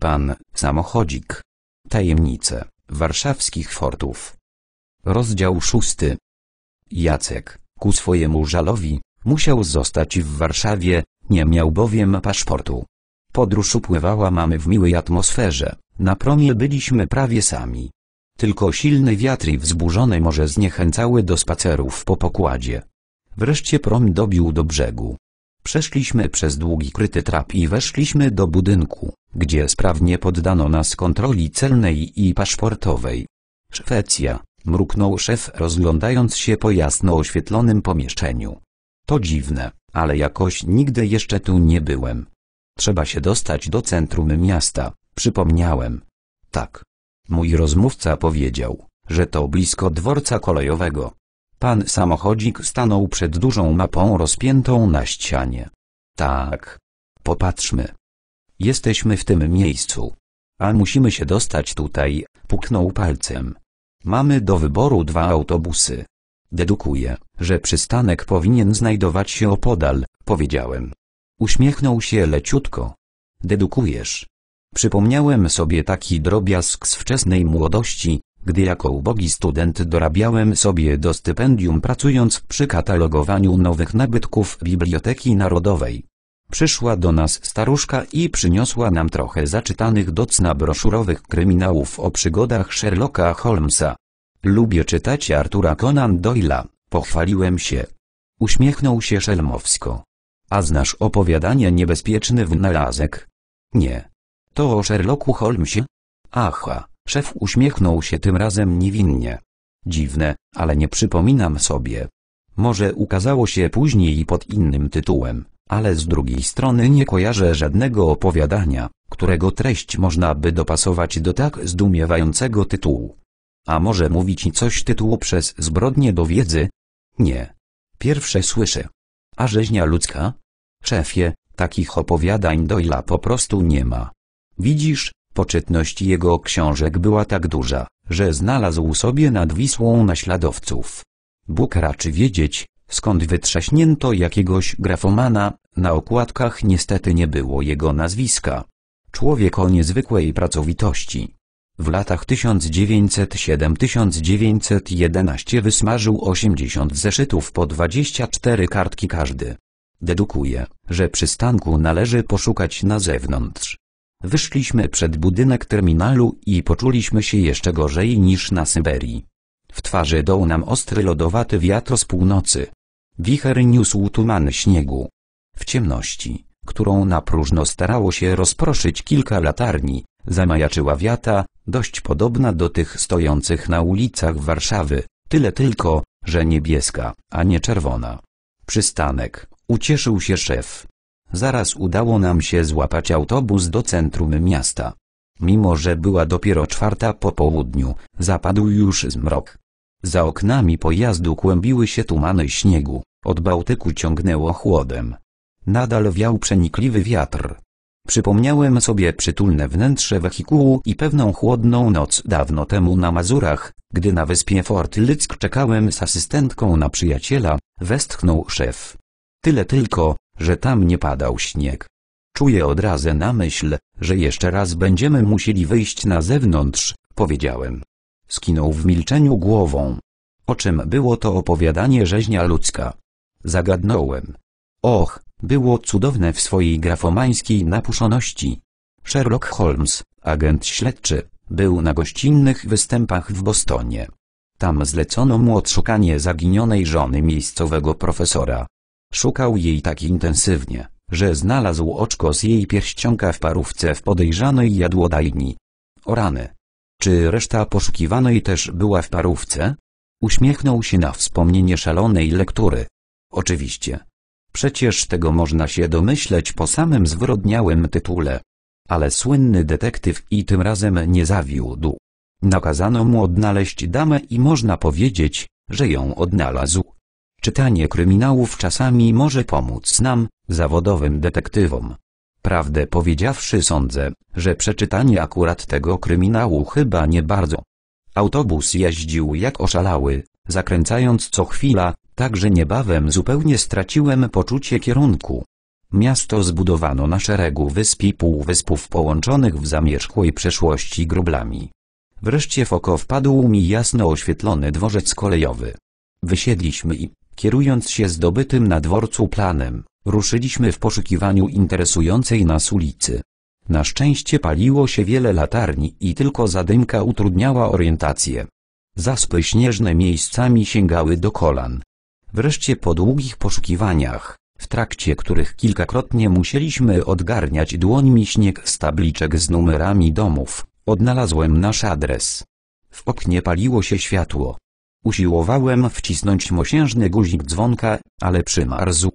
Pan, samochodzik. Tajemnice warszawskich fortów. Rozdział szósty. Jacek, ku swojemu żalowi, musiał zostać w Warszawie, nie miał bowiem paszportu. Podróż upływała mamy w miłej atmosferze, na promie byliśmy prawie sami. Tylko silny wiatr i wzburzone morze zniechęcały do spacerów po pokładzie. Wreszcie prom dobił do brzegu, Przeszliśmy przez długi kryty trap i weszliśmy do budynku, gdzie sprawnie poddano nas kontroli celnej i paszportowej. Szwecja, mruknął szef rozglądając się po jasno oświetlonym pomieszczeniu. To dziwne, ale jakoś nigdy jeszcze tu nie byłem. Trzeba się dostać do centrum miasta, przypomniałem. Tak. Mój rozmówca powiedział, że to blisko dworca kolejowego. Pan samochodzik stanął przed dużą mapą rozpiętą na ścianie. Tak. Popatrzmy. Jesteśmy w tym miejscu. A musimy się dostać tutaj, puknął palcem. Mamy do wyboru dwa autobusy. Dedukuję, że przystanek powinien znajdować się opodal, powiedziałem. Uśmiechnął się leciutko. Dedukujesz. Przypomniałem sobie taki drobiazg z wczesnej młodości, gdy jako ubogi student dorabiałem sobie do stypendium pracując przy katalogowaniu nowych nabytków Biblioteki Narodowej. Przyszła do nas staruszka i przyniosła nam trochę zaczytanych docna broszurowych kryminałów o przygodach Sherlocka Holmesa. Lubię czytać Artura Conan Doyle'a, pochwaliłem się. Uśmiechnął się szelmowsko. A znasz opowiadanie niebezpieczny wynalazek? Nie. To o Sherlocku Holmesie? Aha. Szef uśmiechnął się tym razem niewinnie. Dziwne, ale nie przypominam sobie. Może ukazało się później pod innym tytułem, ale z drugiej strony nie kojarzę żadnego opowiadania, którego treść można by dopasować do tak zdumiewającego tytułu. A może mówić ci coś tytułu przez zbrodnie do wiedzy? Nie. Pierwsze słyszę. A rzeźnia ludzka? Szefie, takich opowiadań Doyla po prostu nie ma. Widzisz, Poczytność jego książek była tak duża, że znalazł sobie nad Wisłą naśladowców. Bóg raczy wiedzieć, skąd wytrzaśnięto jakiegoś grafomana, na okładkach niestety nie było jego nazwiska. Człowiek o niezwykłej pracowitości. W latach 1907-1911 wysmażył 80 zeszytów po 24 kartki każdy. Dedukuje, że przystanku należy poszukać na zewnątrz. Wyszliśmy przed budynek terminalu i poczuliśmy się jeszcze gorzej niż na Syberii. W twarzy dął nam ostry lodowaty wiatr z północy. Wicher niósł tuman śniegu. W ciemności, którą na próżno starało się rozproszyć kilka latarni, zamajaczyła wiata, dość podobna do tych stojących na ulicach Warszawy, tyle tylko, że niebieska, a nie czerwona. Przystanek, ucieszył się szef. Zaraz udało nam się złapać autobus do centrum miasta. Mimo, że była dopiero czwarta po południu, zapadł już zmrok. Za oknami pojazdu kłębiły się tumany śniegu, od Bałtyku ciągnęło chłodem. Nadal wiał przenikliwy wiatr. Przypomniałem sobie przytulne wnętrze wehikułu i pewną chłodną noc dawno temu na Mazurach, gdy na wyspie Fort Lyck czekałem z asystentką na przyjaciela, westchnął szef. Tyle tylko, że tam nie padał śnieg. Czuję od razu na myśl, że jeszcze raz będziemy musieli wyjść na zewnątrz, powiedziałem. Skinął w milczeniu głową. O czym było to opowiadanie rzeźnia ludzka? Zagadnąłem. Och, było cudowne w swojej grafomańskiej napuszoności. Sherlock Holmes, agent śledczy, był na gościnnych występach w Bostonie. Tam zlecono mu odszukanie zaginionej żony miejscowego profesora, Szukał jej tak intensywnie, że znalazł oczko z jej pierścionka w parówce w podejrzanej jadłodajni. O rany! Czy reszta poszukiwanej też była w parówce? Uśmiechnął się na wspomnienie szalonej lektury. Oczywiście. Przecież tego można się domyśleć po samym zwrodniałym tytule. Ale słynny detektyw i tym razem nie zawiódł. Nakazano mu odnaleźć damę i można powiedzieć, że ją odnalazł. Czytanie kryminałów czasami może pomóc nam, zawodowym detektywom. Prawdę powiedziawszy sądzę, że przeczytanie akurat tego kryminału chyba nie bardzo. Autobus jeździł jak oszalały, zakręcając co chwila, tak że niebawem zupełnie straciłem poczucie kierunku. Miasto zbudowano na szeregu wysp i półwyspów połączonych w zamierzchłej przeszłości grublami. Wreszcie w oko wpadł mi jasno oświetlony dworzec kolejowy. Wysiedliśmy i, Kierując się zdobytym na dworcu planem, ruszyliśmy w poszukiwaniu interesującej nas ulicy. Na szczęście paliło się wiele latarni i tylko zadymka utrudniała orientację. Zaspy śnieżne miejscami sięgały do kolan. Wreszcie po długich poszukiwaniach, w trakcie których kilkakrotnie musieliśmy odgarniać dłońmi śnieg z tabliczek z numerami domów, odnalazłem nasz adres. W oknie paliło się światło, Usiłowałem wcisnąć mosiężny guzik dzwonka, ale przymarzł.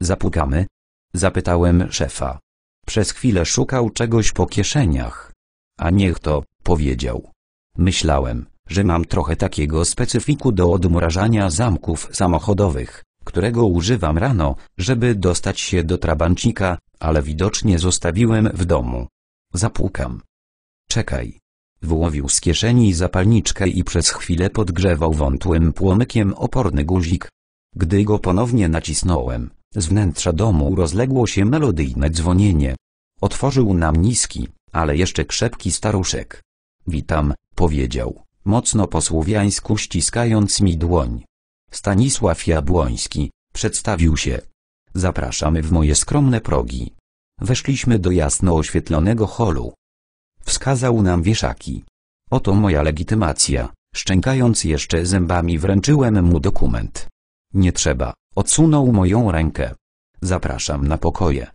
Zapukamy? Zapytałem szefa. Przez chwilę szukał czegoś po kieszeniach. A niech to, powiedział. Myślałem, że mam trochę takiego specyfiku do odmrażania zamków samochodowych, którego używam rano, żeby dostać się do trabancika, ale widocznie zostawiłem w domu. Zapukam. Czekaj. Wyłowił z kieszeni zapalniczkę i przez chwilę podgrzewał wątłym płomykiem oporny guzik. Gdy go ponownie nacisnąłem, z wnętrza domu rozległo się melodyjne dzwonienie. Otworzył nam niski, ale jeszcze krzepki staruszek. Witam, powiedział, mocno po słowiańsku ściskając mi dłoń. Stanisław Jabłoński, przedstawił się. Zapraszamy w moje skromne progi. Weszliśmy do jasno oświetlonego holu. Wskazał nam wieszaki. Oto moja legitymacja. Szczękając jeszcze zębami wręczyłem mu dokument. Nie trzeba. Odsunął moją rękę. Zapraszam na pokoje.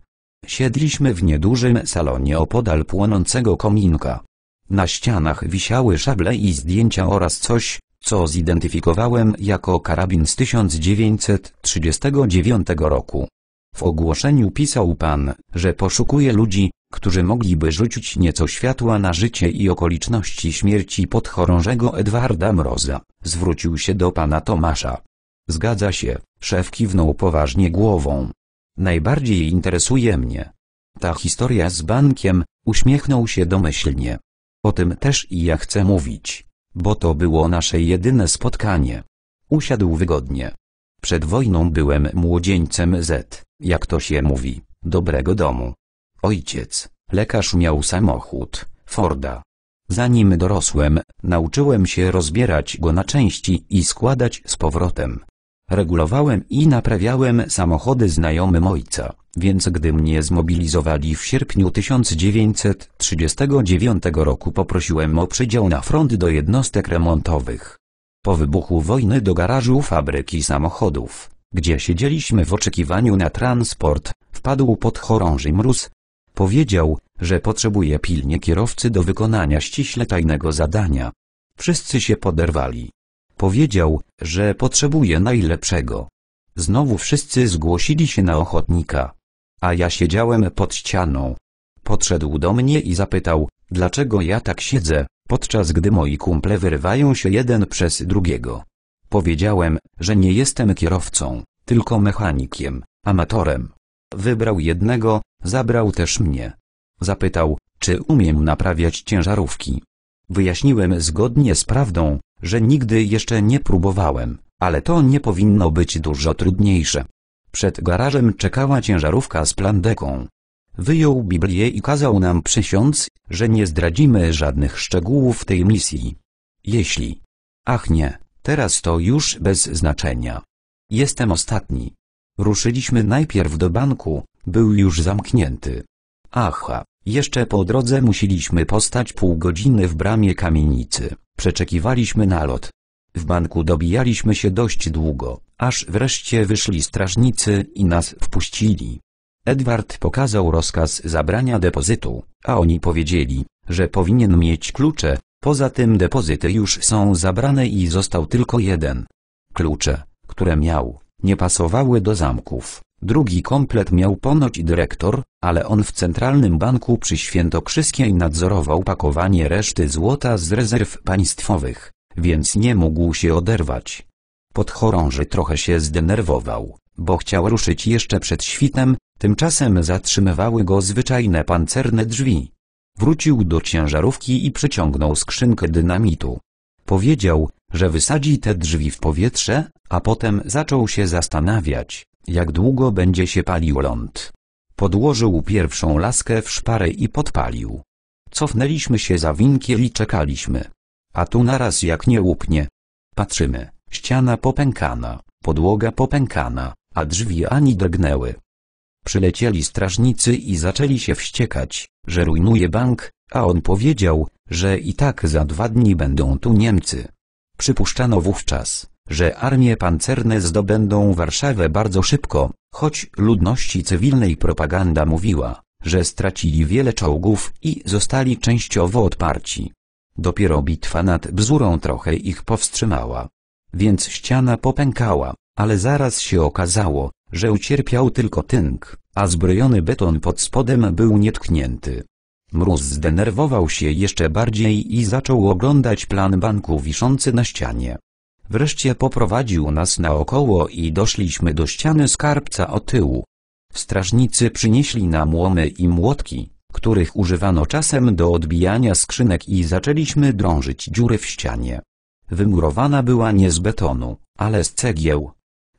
Siedliśmy w niedużym salonie opodal płonącego kominka. Na ścianach wisiały szable i zdjęcia oraz coś, co zidentyfikowałem jako karabin z 1939 roku. W ogłoszeniu pisał pan, że poszukuje ludzi, którzy mogliby rzucić nieco światła na życie i okoliczności śmierci podchorążego Edwarda Mroza, zwrócił się do pana Tomasza. Zgadza się, szef kiwnął poważnie głową. Najbardziej interesuje mnie. Ta historia z bankiem, uśmiechnął się domyślnie. O tym też i ja chcę mówić, bo to było nasze jedyne spotkanie. Usiadł wygodnie. Przed wojną byłem młodzieńcem Z, jak to się mówi, dobrego domu, Ojciec, lekarz miał samochód, Forda. Zanim dorosłem, nauczyłem się rozbierać go na części i składać z powrotem. Regulowałem i naprawiałem samochody znajomym ojca, więc gdy mnie zmobilizowali w sierpniu 1939 roku poprosiłem o przydział na front do jednostek remontowych. Po wybuchu wojny do garażu fabryki samochodów, gdzie siedzieliśmy w oczekiwaniu na transport, wpadł pod chorąży mróz, Powiedział, że potrzebuje pilnie kierowcy do wykonania ściśle tajnego zadania. Wszyscy się poderwali. Powiedział, że potrzebuje najlepszego. Znowu wszyscy zgłosili się na ochotnika. A ja siedziałem pod ścianą. Podszedł do mnie i zapytał, dlaczego ja tak siedzę, podczas gdy moi kumple wyrywają się jeden przez drugiego. Powiedziałem, że nie jestem kierowcą, tylko mechanikiem, amatorem. Wybrał jednego, zabrał też mnie. Zapytał, czy umiem naprawiać ciężarówki. Wyjaśniłem zgodnie z prawdą, że nigdy jeszcze nie próbowałem, ale to nie powinno być dużo trudniejsze. Przed garażem czekała ciężarówka z plandeką. Wyjął Biblię i kazał nam przysiąc, że nie zdradzimy żadnych szczegółów tej misji. Jeśli... Ach nie, teraz to już bez znaczenia. Jestem ostatni. Ruszyliśmy najpierw do banku, był już zamknięty. Aha, jeszcze po drodze musieliśmy postać pół godziny w bramie kamienicy, przeczekiwaliśmy nalot. W banku dobijaliśmy się dość długo, aż wreszcie wyszli strażnicy i nas wpuścili. Edward pokazał rozkaz zabrania depozytu, a oni powiedzieli, że powinien mieć klucze, poza tym depozyty już są zabrane i został tylko jeden. Klucze, które miał, nie pasowały do zamków. Drugi komplet miał ponoć dyrektor, ale on w Centralnym Banku przy Świętokrzyskiej nadzorował pakowanie reszty złota z rezerw państwowych, więc nie mógł się oderwać. Podchorąży trochę się zdenerwował, bo chciał ruszyć jeszcze przed świtem, tymczasem zatrzymywały go zwyczajne pancerne drzwi. Wrócił do ciężarówki i przyciągnął skrzynkę dynamitu. Powiedział, że wysadzi te drzwi w powietrze, a potem zaczął się zastanawiać, jak długo będzie się palił ląd. Podłożył pierwszą laskę w szparę i podpalił. Cofnęliśmy się za winki i czekaliśmy. A tu naraz jak nie łupnie. Patrzymy, ściana popękana, podłoga popękana, a drzwi ani drgnęły. Przylecieli strażnicy i zaczęli się wściekać, że rujnuje bank, a on powiedział, że i tak za dwa dni będą tu Niemcy. Przypuszczano wówczas, że armie pancerne zdobędą Warszawę bardzo szybko, choć ludności cywilnej propaganda mówiła, że stracili wiele czołgów i zostali częściowo odparci. Dopiero bitwa nad Bzurą trochę ich powstrzymała. Więc ściana popękała, ale zaraz się okazało, że ucierpiał tylko tynk, a zbrojony beton pod spodem był nietknięty. Mróz zdenerwował się jeszcze bardziej i zaczął oglądać plan banku wiszący na ścianie. Wreszcie poprowadził nas naokoło i doszliśmy do ściany skarbca o tyłu. Strażnicy przynieśli nam łomy i młotki, których używano czasem do odbijania skrzynek i zaczęliśmy drążyć dziury w ścianie. Wymurowana była nie z betonu, ale z cegieł.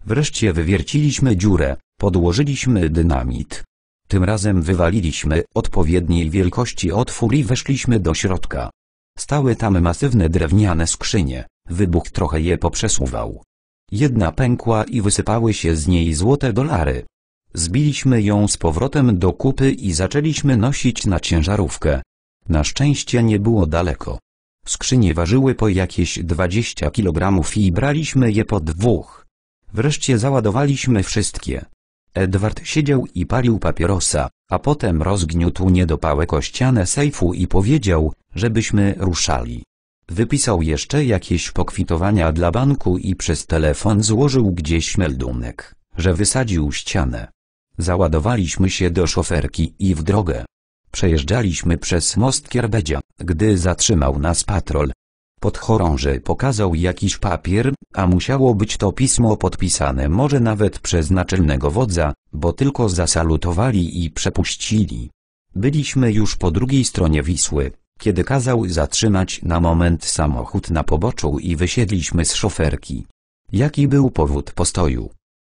Wreszcie wywierciliśmy dziurę, podłożyliśmy dynamit, tym razem wywaliliśmy odpowiedniej wielkości otwór i weszliśmy do środka. Stały tam masywne drewniane skrzynie, wybuch trochę je poprzesuwał. Jedna pękła i wysypały się z niej złote dolary. Zbiliśmy ją z powrotem do kupy i zaczęliśmy nosić na ciężarówkę. Na szczęście nie było daleko. Skrzynie ważyły po jakieś 20 kg i braliśmy je po dwóch. Wreszcie załadowaliśmy wszystkie. Edward siedział i palił papierosa, a potem rozgniótł niedopałek o ścianę sejfu i powiedział, żebyśmy ruszali. Wypisał jeszcze jakieś pokwitowania dla banku i przez telefon złożył gdzieś meldunek, że wysadził ścianę. Załadowaliśmy się do szoferki i w drogę. Przejeżdżaliśmy przez most Kierbedzia, gdy zatrzymał nas patrol, Podchorąży pokazał jakiś papier, a musiało być to pismo podpisane może nawet przez naczelnego wodza, bo tylko zasalutowali i przepuścili. Byliśmy już po drugiej stronie Wisły, kiedy kazał zatrzymać na moment samochód na poboczu i wysiedliśmy z szoferki. Jaki był powód postoju?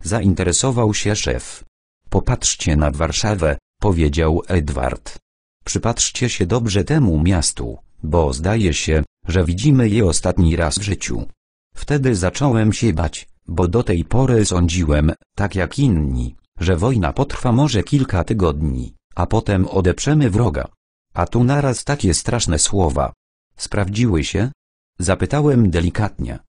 Zainteresował się szef. Popatrzcie na Warszawę, powiedział Edward. Przypatrzcie się dobrze temu miastu, bo zdaje się, że widzimy je ostatni raz w życiu. Wtedy zacząłem się bać, bo do tej pory sądziłem, tak jak inni, że wojna potrwa może kilka tygodni, a potem odeprzemy wroga. A tu naraz takie straszne słowa. Sprawdziły się? Zapytałem delikatnie.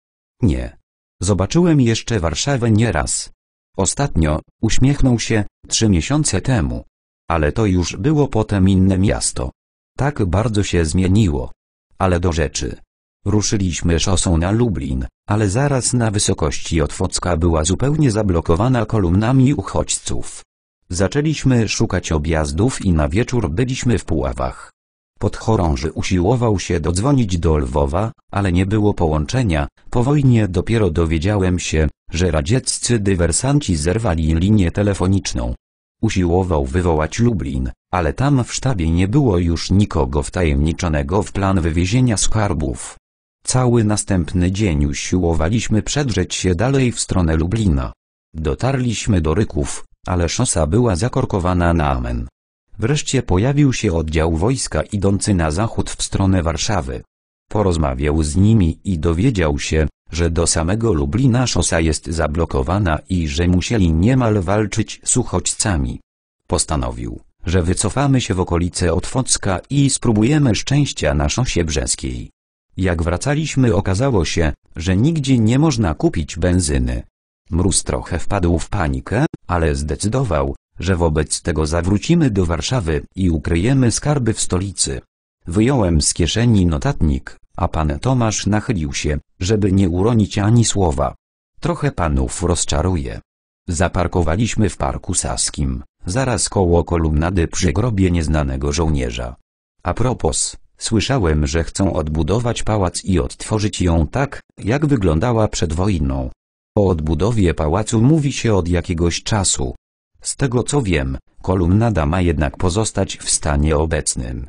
Nie. Zobaczyłem jeszcze Warszawę nieraz. Ostatnio, uśmiechnął się, trzy miesiące temu. Ale to już było potem inne miasto. Tak bardzo się zmieniło. Ale do rzeczy. Ruszyliśmy szosą na Lublin, ale zaraz na wysokości Otwocka była zupełnie zablokowana kolumnami uchodźców. Zaczęliśmy szukać objazdów i na wieczór byliśmy w Puławach. Podchorąży usiłował się dodzwonić do Lwowa, ale nie było połączenia, po wojnie dopiero dowiedziałem się, że radzieccy dywersanci zerwali linię telefoniczną. Usiłował wywołać Lublin, ale tam w sztabie nie było już nikogo wtajemniczonego w plan wywiezienia skarbów. Cały następny dzień usiłowaliśmy przedrzeć się dalej w stronę Lublina. Dotarliśmy do Ryków, ale szosa była zakorkowana na amen. Wreszcie pojawił się oddział wojska idący na zachód w stronę Warszawy. Porozmawiał z nimi i dowiedział się, że do samego Lublina szosa jest zablokowana i że musieli niemal walczyć z uchodźcami. Postanowił, że wycofamy się w okolice Otwocka i spróbujemy szczęścia na szosie brzeskiej. Jak wracaliśmy okazało się, że nigdzie nie można kupić benzyny. Mróz trochę wpadł w panikę, ale zdecydował, że wobec tego zawrócimy do Warszawy i ukryjemy skarby w stolicy. Wyjąłem z kieszeni notatnik a pan Tomasz nachylił się, żeby nie uronić ani słowa. Trochę panów rozczaruje. Zaparkowaliśmy w Parku Saskim, zaraz koło kolumnady przy grobie nieznanego żołnierza. A propos, słyszałem, że chcą odbudować pałac i odtworzyć ją tak, jak wyglądała przed wojną. O odbudowie pałacu mówi się od jakiegoś czasu. Z tego co wiem, kolumnada ma jednak pozostać w stanie obecnym.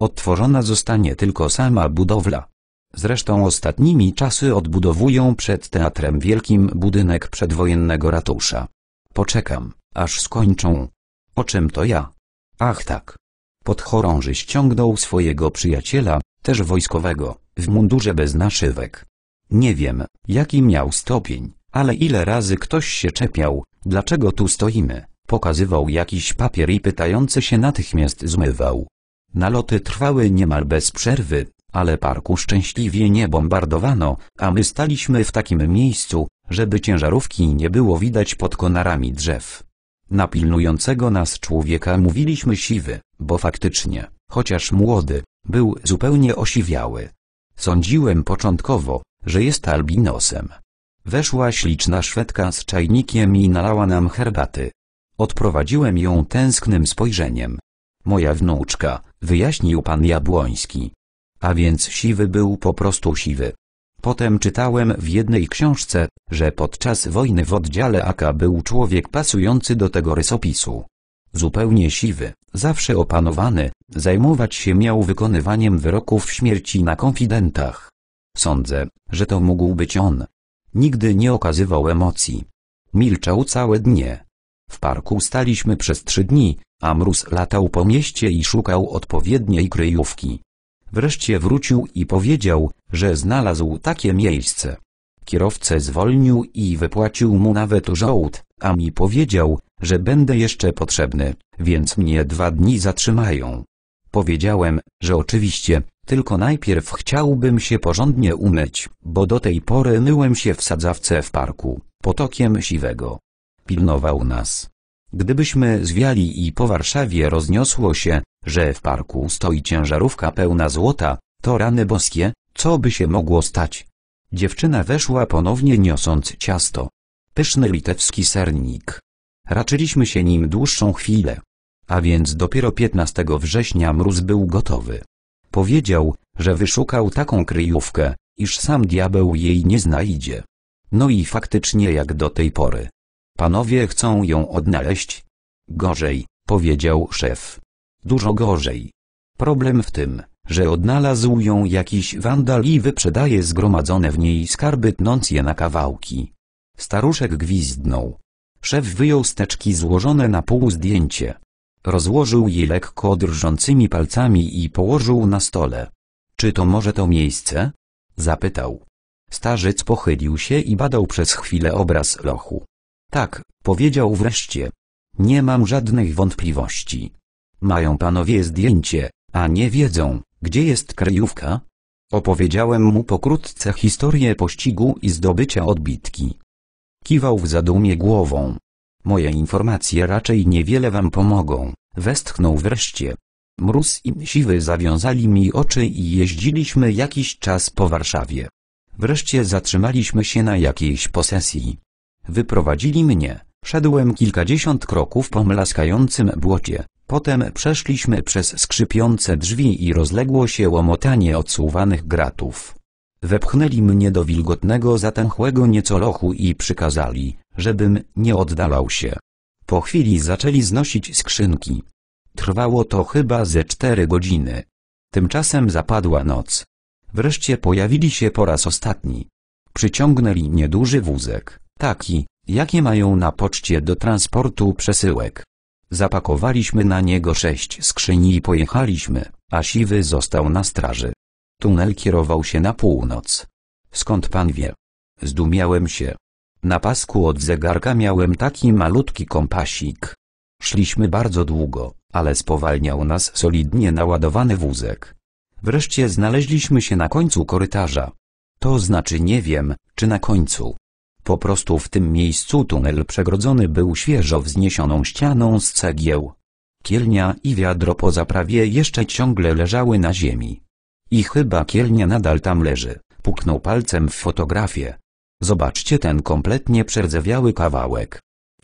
Odtworzona zostanie tylko sama budowla. Zresztą ostatnimi czasy odbudowują przed Teatrem Wielkim budynek przedwojennego ratusza. Poczekam, aż skończą. O czym to ja? Ach tak. Podchorąży ściągnął swojego przyjaciela, też wojskowego, w mundurze bez naszywek. Nie wiem, jaki miał stopień, ale ile razy ktoś się czepiał, dlaczego tu stoimy, pokazywał jakiś papier i pytający się natychmiast zmywał. Naloty trwały niemal bez przerwy, ale parku szczęśliwie nie bombardowano, a my staliśmy w takim miejscu, żeby ciężarówki nie było widać pod konarami drzew. Na pilnującego nas człowieka mówiliśmy siwy, bo faktycznie, chociaż młody, był zupełnie osiwiały. Sądziłem początkowo, że jest albinosem. Weszła śliczna Szwedka z czajnikiem i nalała nam herbaty. Odprowadziłem ją tęsknym spojrzeniem. Moja wnuczka, wyjaśnił pan Jabłoński. A więc siwy był po prostu siwy. Potem czytałem w jednej książce, że podczas wojny w oddziale AK był człowiek pasujący do tego rysopisu. Zupełnie siwy, zawsze opanowany, zajmować się miał wykonywaniem wyroków śmierci na konfidentach. Sądzę, że to mógł być on. Nigdy nie okazywał emocji. Milczał całe dnie. W parku staliśmy przez trzy dni, Amrus latał po mieście i szukał odpowiedniej kryjówki. Wreszcie wrócił i powiedział, że znalazł takie miejsce. Kierowcę zwolnił i wypłacił mu nawet żołd, a mi powiedział, że będę jeszcze potrzebny, więc mnie dwa dni zatrzymają. Powiedziałem, że oczywiście, tylko najpierw chciałbym się porządnie umyć, bo do tej pory myłem się w sadzawce w parku, potokiem siwego. Pilnował nas. Gdybyśmy zwiali i po Warszawie rozniosło się, że w parku stoi ciężarówka pełna złota, to rany boskie, co by się mogło stać? Dziewczyna weszła ponownie niosąc ciasto. Pyszny litewski sernik. Raczyliśmy się nim dłuższą chwilę. A więc dopiero 15 września mróz był gotowy. Powiedział, że wyszukał taką kryjówkę, iż sam diabeł jej nie znajdzie. No i faktycznie jak do tej pory. Panowie chcą ją odnaleźć? Gorzej, powiedział szef. Dużo gorzej. Problem w tym, że odnalazł ją jakiś wandal i wyprzedaje zgromadzone w niej skarby tnąc je na kawałki. Staruszek gwizdnął. Szef wyjął steczki złożone na pół zdjęcie. Rozłożył je lekko drżącymi palcami i położył na stole. Czy to może to miejsce? Zapytał. Starzec pochylił się i badał przez chwilę obraz lochu. Tak, powiedział wreszcie. Nie mam żadnych wątpliwości. Mają panowie zdjęcie, a nie wiedzą, gdzie jest kryjówka? Opowiedziałem mu pokrótce historię pościgu i zdobycia odbitki. Kiwał w zadumie głową. Moje informacje raczej niewiele wam pomogą, westchnął wreszcie. Mróz i siwy zawiązali mi oczy i jeździliśmy jakiś czas po Warszawie. Wreszcie zatrzymaliśmy się na jakiejś posesji. Wyprowadzili mnie. Szedłem kilkadziesiąt kroków po mlaskającym błocie. Potem przeszliśmy przez skrzypiące drzwi i rozległo się łomotanie odsuwanych gratów. Wepchnęli mnie do wilgotnego zatęchłego nieco lochu i przykazali, żebym nie oddalał się. Po chwili zaczęli znosić skrzynki. Trwało to chyba ze cztery godziny. Tymczasem zapadła noc. Wreszcie pojawili się po raz ostatni. Przyciągnęli nieduży wózek. Taki, jakie mają na poczcie do transportu przesyłek. Zapakowaliśmy na niego sześć skrzyni i pojechaliśmy, a siwy został na straży. Tunel kierował się na północ. Skąd pan wie? Zdumiałem się. Na pasku od zegarka miałem taki malutki kompasik. Szliśmy bardzo długo, ale spowalniał nas solidnie naładowany wózek. Wreszcie znaleźliśmy się na końcu korytarza. To znaczy nie wiem, czy na końcu, po prostu w tym miejscu tunel przegrodzony był świeżo wzniesioną ścianą z cegieł. Kielnia i wiadro poza prawie jeszcze ciągle leżały na ziemi. I chyba kielnia nadal tam leży, puknął palcem w fotografię. Zobaczcie ten kompletnie przerdzewiały kawałek.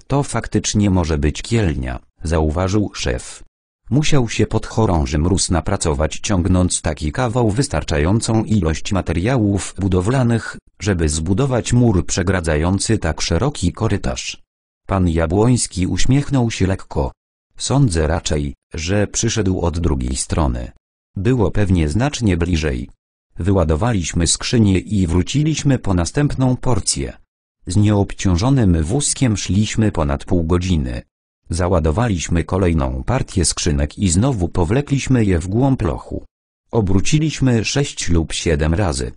To faktycznie może być kielnia, zauważył szef. Musiał się pod chorążym rus napracować ciągnąc taki kawał wystarczającą ilość materiałów budowlanych, żeby zbudować mur przegradzający tak szeroki korytarz. Pan Jabłoński uśmiechnął się lekko. Sądzę raczej, że przyszedł od drugiej strony. Było pewnie znacznie bliżej. Wyładowaliśmy skrzynię i wróciliśmy po następną porcję. Z nieobciążonym wózkiem szliśmy ponad pół godziny. Załadowaliśmy kolejną partię skrzynek i znowu powlekliśmy je w głąb lochu. Obróciliśmy sześć lub siedem razy.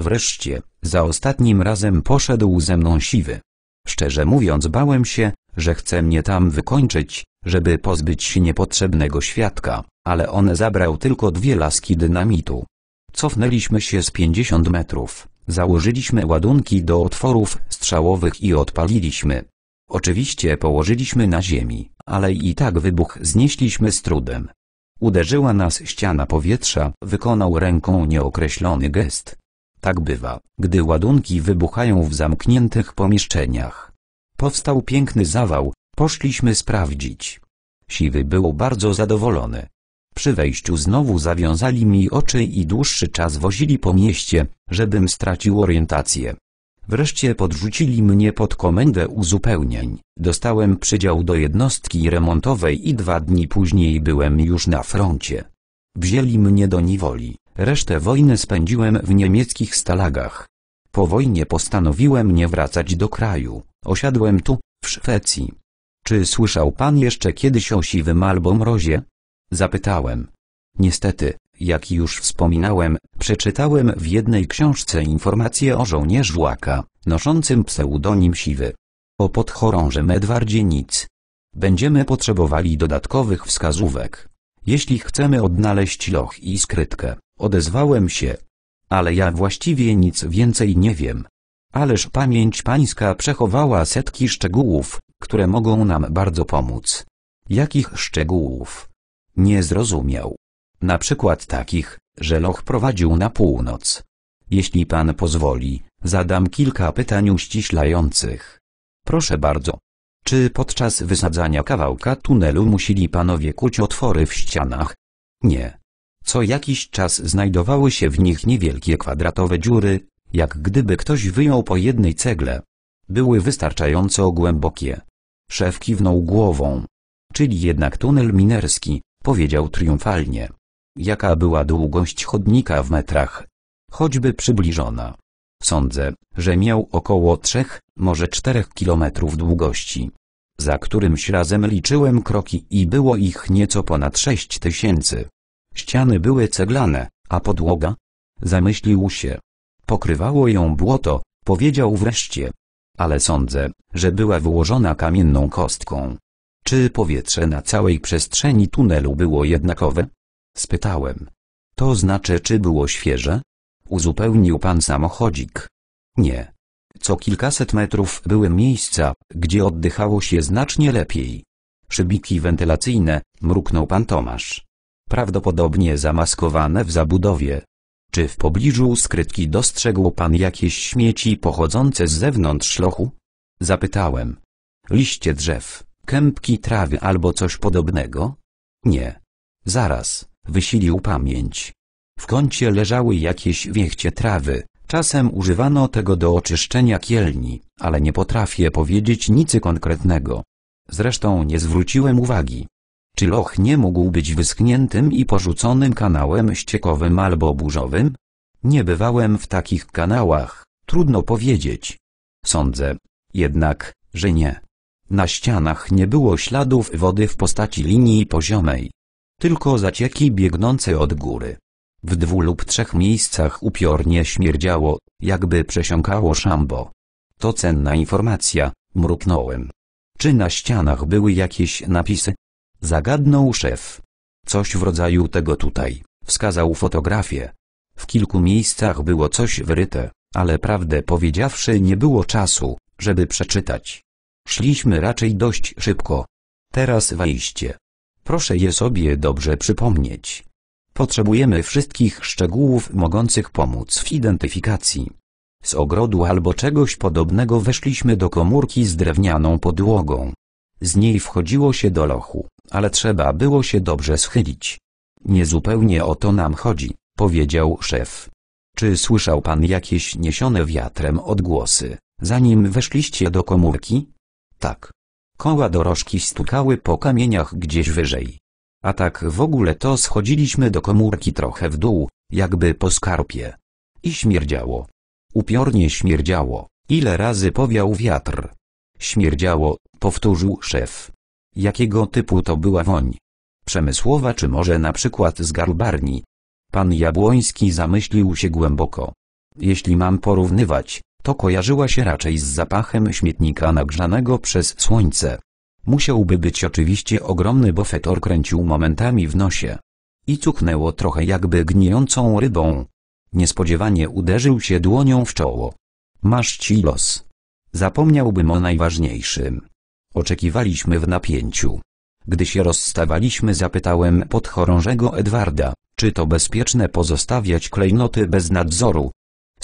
Wreszcie, za ostatnim razem poszedł ze mną siwy. Szczerze mówiąc bałem się, że chce mnie tam wykończyć, żeby pozbyć się niepotrzebnego świadka, ale on zabrał tylko dwie laski dynamitu. Cofnęliśmy się z 50 metrów, założyliśmy ładunki do otworów strzałowych i odpaliliśmy. Oczywiście położyliśmy na ziemi, ale i tak wybuch znieśliśmy z trudem. Uderzyła nas ściana powietrza, wykonał ręką nieokreślony gest. Tak bywa, gdy ładunki wybuchają w zamkniętych pomieszczeniach. Powstał piękny zawał, poszliśmy sprawdzić. Siwy był bardzo zadowolony. Przy wejściu znowu zawiązali mi oczy i dłuższy czas wozili po mieście, żebym stracił orientację. Wreszcie podrzucili mnie pod komendę uzupełnień, dostałem przydział do jednostki remontowej i dwa dni później byłem już na froncie. Wzięli mnie do niewoli, resztę wojny spędziłem w niemieckich stalagach. Po wojnie postanowiłem nie wracać do kraju, osiadłem tu, w Szwecji. Czy słyszał pan jeszcze kiedyś o siwym albo mrozie? Zapytałem. Niestety, jak już wspominałem, przeczytałem w jednej książce informacje o żołnierzu Łaka, noszącym pseudonim Siwy. O podchorążym Edwardzie nic. Będziemy potrzebowali dodatkowych wskazówek. Jeśli chcemy odnaleźć loch i skrytkę, odezwałem się. Ale ja właściwie nic więcej nie wiem. Ależ pamięć pańska przechowała setki szczegółów, które mogą nam bardzo pomóc. Jakich szczegółów? Nie zrozumiał na przykład takich, że Loch prowadził na północ. Jeśli pan pozwoli, zadam kilka pytań uściślających. Proszę bardzo. Czy podczas wysadzania kawałka tunelu musieli panowie kuć otwory w ścianach? Nie. Co jakiś czas znajdowały się w nich niewielkie kwadratowe dziury, jak gdyby ktoś wyjął po jednej cegle. Były wystarczająco głębokie. Szef kiwnął głową. Czyli jednak tunel minerski, powiedział triumfalnie. Jaka była długość chodnika w metrach? Choćby przybliżona. Sądzę, że miał około 3, może 4 kilometrów długości. Za którymś razem liczyłem kroki i było ich nieco ponad 6 tysięcy. Ściany były ceglane, a podłoga? Zamyślił się. Pokrywało ją błoto, powiedział wreszcie. Ale sądzę, że była wyłożona kamienną kostką. Czy powietrze na całej przestrzeni tunelu było jednakowe? Spytałem. To znaczy czy było świeże? Uzupełnił pan samochodzik. Nie. Co kilkaset metrów były miejsca, gdzie oddychało się znacznie lepiej. Szybiki wentylacyjne, mruknął pan Tomasz. Prawdopodobnie zamaskowane w zabudowie. Czy w pobliżu skrytki dostrzegł pan jakieś śmieci pochodzące z zewnątrz szlochu? Zapytałem. Liście drzew, kępki trawy albo coś podobnego? Nie. Zaraz. Wysilił pamięć. W kącie leżały jakieś wiechcie trawy, czasem używano tego do oczyszczenia kielni, ale nie potrafię powiedzieć nic konkretnego. Zresztą nie zwróciłem uwagi. Czy loch nie mógł być wyschniętym i porzuconym kanałem ściekowym albo burzowym? Nie bywałem w takich kanałach, trudno powiedzieć. Sądzę, jednak, że nie. Na ścianach nie było śladów wody w postaci linii poziomej tylko zacieki biegnące od góry. W dwu lub trzech miejscach upiornie śmierdziało, jakby przesiąkało szambo. To cenna informacja, mruknąłem. Czy na ścianach były jakieś napisy? Zagadnął szef. Coś w rodzaju tego tutaj, wskazał fotografię. W kilku miejscach było coś wyryte, ale prawdę powiedziawszy nie było czasu, żeby przeczytać. Szliśmy raczej dość szybko. Teraz wejście. Proszę je sobie dobrze przypomnieć. Potrzebujemy wszystkich szczegółów mogących pomóc w identyfikacji. Z ogrodu albo czegoś podobnego weszliśmy do komórki z drewnianą podłogą. Z niej wchodziło się do lochu, ale trzeba było się dobrze schylić. Niezupełnie o to nam chodzi, powiedział szef. Czy słyszał pan jakieś niesione wiatrem odgłosy, zanim weszliście do komórki? Tak, Koła dorożki stukały po kamieniach gdzieś wyżej. A tak w ogóle to schodziliśmy do komórki trochę w dół, jakby po skarpie. I śmierdziało. Upiornie śmierdziało. Ile razy powiał wiatr. Śmierdziało, powtórzył szef. Jakiego typu to była woń? Przemysłowa czy może na przykład z garbarni? Pan Jabłoński zamyślił się głęboko. Jeśli mam porównywać, to kojarzyła się raczej z zapachem śmietnika nagrzanego przez słońce. Musiałby być oczywiście ogromny, bo fetor kręcił momentami w nosie. I cuchnęło trochę jakby gnijącą rybą. Niespodziewanie uderzył się dłonią w czoło. Masz ci los. Zapomniałbym o najważniejszym. Oczekiwaliśmy w napięciu. Gdy się rozstawaliśmy zapytałem podchorążego Edwarda, czy to bezpieczne pozostawiać klejnoty bez nadzoru.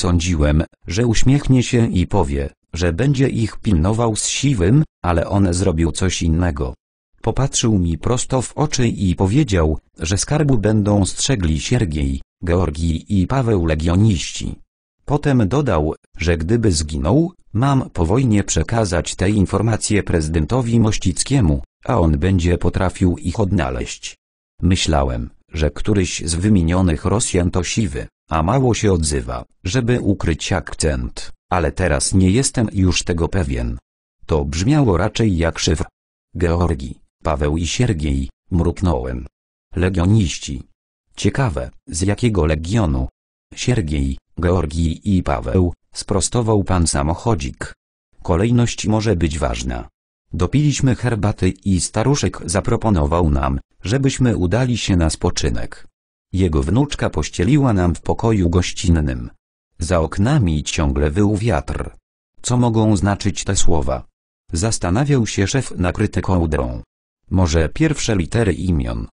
Sądziłem, że uśmiechnie się i powie, że będzie ich pilnował z siwym, ale on zrobił coś innego. Popatrzył mi prosto w oczy i powiedział, że skarbu będą strzegli Siergiej, Georgii i Paweł legioniści. Potem dodał, że gdyby zginął, mam po wojnie przekazać te informacje prezydentowi Mościckiemu, a on będzie potrafił ich odnaleźć. Myślałem, że któryś z wymienionych Rosjan to siwy, a mało się odzywa, żeby ukryć akcent, ale teraz nie jestem już tego pewien. To brzmiało raczej jak szyw. Georgi, Paweł i Siergiej, mruknąłem. Legioniści. Ciekawe, z jakiego legionu? Siergiej, Georgi i Paweł, sprostował pan samochodzik. Kolejność może być ważna. Dopiliśmy herbaty i staruszek zaproponował nam, żebyśmy udali się na spoczynek. Jego wnuczka pościeliła nam w pokoju gościnnym. Za oknami ciągle wył wiatr. Co mogą znaczyć te słowa? Zastanawiał się szef nakryty kołdrą. Może pierwsze litery imion.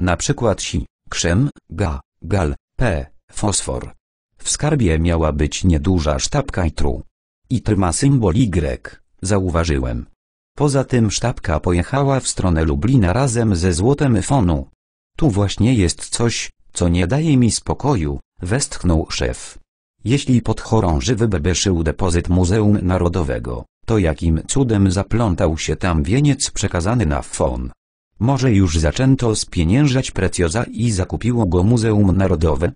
Na przykład si, krzem, ga, gal, p, fosfor. W skarbie miała być nieduża sztabka i tru. I trma symbol Y, zauważyłem. Poza tym sztabka pojechała w stronę Lublina razem ze złotem fonu. Tu właśnie jest coś, co nie daje mi spokoju, westchnął szef. Jeśli podchorąży wybebeszył depozyt Muzeum Narodowego, to jakim cudem zaplątał się tam wieniec przekazany na fon? Może już zaczęto spieniężać precjoza i zakupiło go Muzeum Narodowe?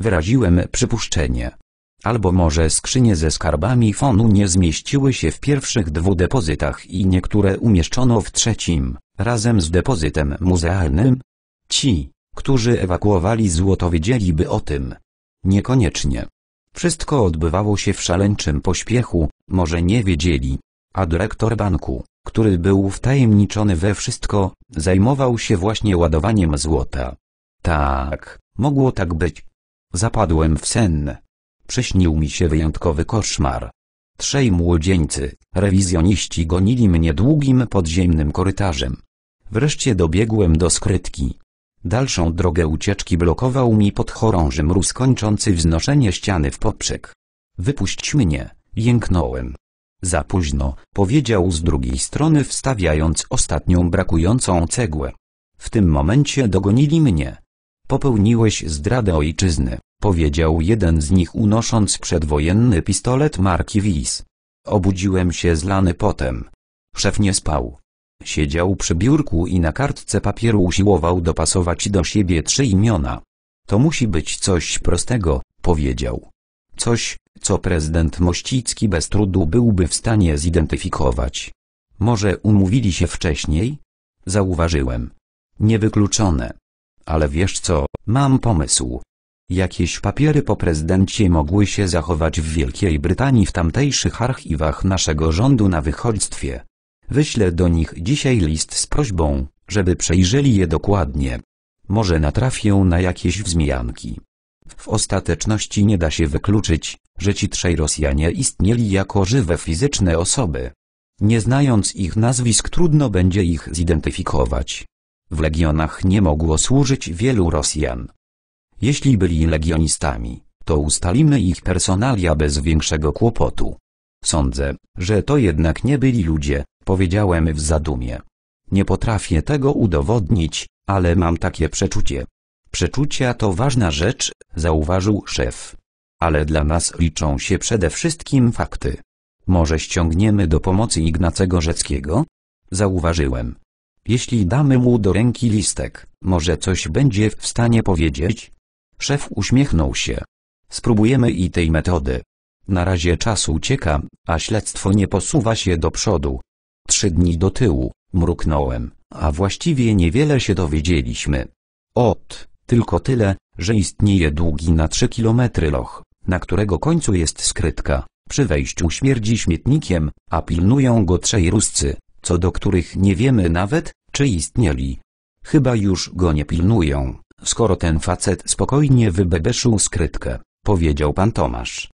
Wyraziłem przypuszczenie, Albo może skrzynie ze skarbami fonu nie zmieściły się w pierwszych dwóch depozytach i niektóre umieszczono w trzecim, razem z depozytem muzealnym? Ci, którzy ewakuowali złoto wiedzieliby o tym. Niekoniecznie. Wszystko odbywało się w szaleńczym pośpiechu, może nie wiedzieli. A dyrektor banku, który był wtajemniczony we wszystko, zajmował się właśnie ładowaniem złota. Tak, mogło tak być. Zapadłem w sen, przyśnił mi się wyjątkowy koszmar. Trzej młodzieńcy, rewizjoniści gonili mnie długim podziemnym korytarzem. Wreszcie dobiegłem do skrytki. Dalszą drogę ucieczki blokował mi podchorąży mróz kończący wznoszenie ściany w poprzek. Wypuść mnie, jęknąłem. Za późno, powiedział z drugiej strony wstawiając ostatnią brakującą cegłę. W tym momencie dogonili mnie. Popełniłeś zdradę ojczyzny, powiedział jeden z nich unosząc przedwojenny pistolet marki WIS. Obudziłem się zlany potem. Szef nie spał. Siedział przy biurku i na kartce papieru usiłował dopasować do siebie trzy imiona. To musi być coś prostego, powiedział. Coś, co prezydent Mościcki bez trudu byłby w stanie zidentyfikować. Może umówili się wcześniej? Zauważyłem. Niewykluczone. Ale wiesz co, mam pomysł. Jakieś papiery po prezydencie mogły się zachować w Wielkiej Brytanii w tamtejszych archiwach naszego rządu na wychodźstwie. Wyślę do nich dzisiaj list z prośbą, żeby przejrzeli je dokładnie. Może natrafię na jakieś wzmianki. W ostateczności nie da się wykluczyć, że ci trzej Rosjanie istnieli jako żywe fizyczne osoby. Nie znając ich nazwisk trudno będzie ich zidentyfikować. W legionach nie mogło służyć wielu Rosjan. Jeśli byli legionistami, to ustalimy ich personalia bez większego kłopotu. Sądzę, że to jednak nie byli ludzie, powiedziałem w zadumie. Nie potrafię tego udowodnić, ale mam takie przeczucie. Przeczucia to ważna rzecz, zauważył szef. Ale dla nas liczą się przede wszystkim fakty. Może ściągniemy do pomocy Ignacego Rzeckiego? Zauważyłem, jeśli damy mu do ręki listek, może coś będzie w stanie powiedzieć? Szef uśmiechnął się. Spróbujemy i tej metody. Na razie czas ucieka, a śledztwo nie posuwa się do przodu. Trzy dni do tyłu, mruknąłem, a właściwie niewiele się dowiedzieliśmy. Ot, tylko tyle, że istnieje długi na trzy kilometry loch, na którego końcu jest skrytka. Przy wejściu śmierdzi śmietnikiem, a pilnują go trzej ruscy, co do których nie wiemy nawet, czy istnieli. Chyba już go nie pilnują, skoro ten facet spokojnie wybebeszył skrytkę, powiedział pan Tomasz.